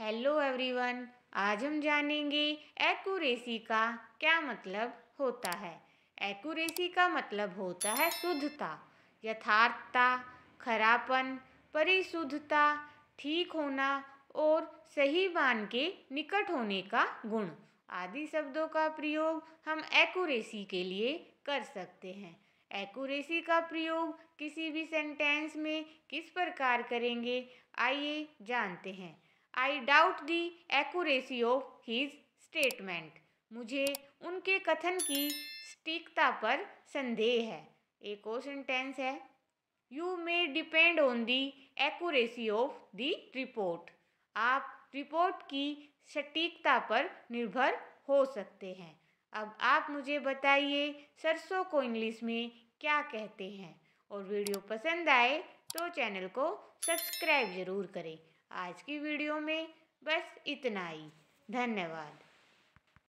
hello everyone आज हम जानेंगे एक्यूरेसी का क्या मतलब होता है एक्यूरेसी का मतलब होता है शुद्धता यथार्थता खरापन परिशुद्धता ठीक होना और सही बान के निकट होने का गुण आदि शब्दों का प्रयोग हम एक्यूरेसी के लिए कर सकते हैं एक्यूरेसी का प्रयोग किसी भी सेंटेंस में किस प्रकार करेंगे आइए जानते हैं I doubt the accuracy of his statement मुझे उनके कथन की सटीकता पर संदेह है एक और सेंटेंस है you may depend on the accuracy of the report आप रिपोर्ट की सटीकता पर निर्भर हो सकते हैं अब आप मुझे बताइए सरसों को इंग्लिश में क्या कहते हैं और वीडियो पसंद आए तो चैनल को सब्सक्राइब ज़रूर करें आज की वीडियो में बस इतना ही धन्यवाद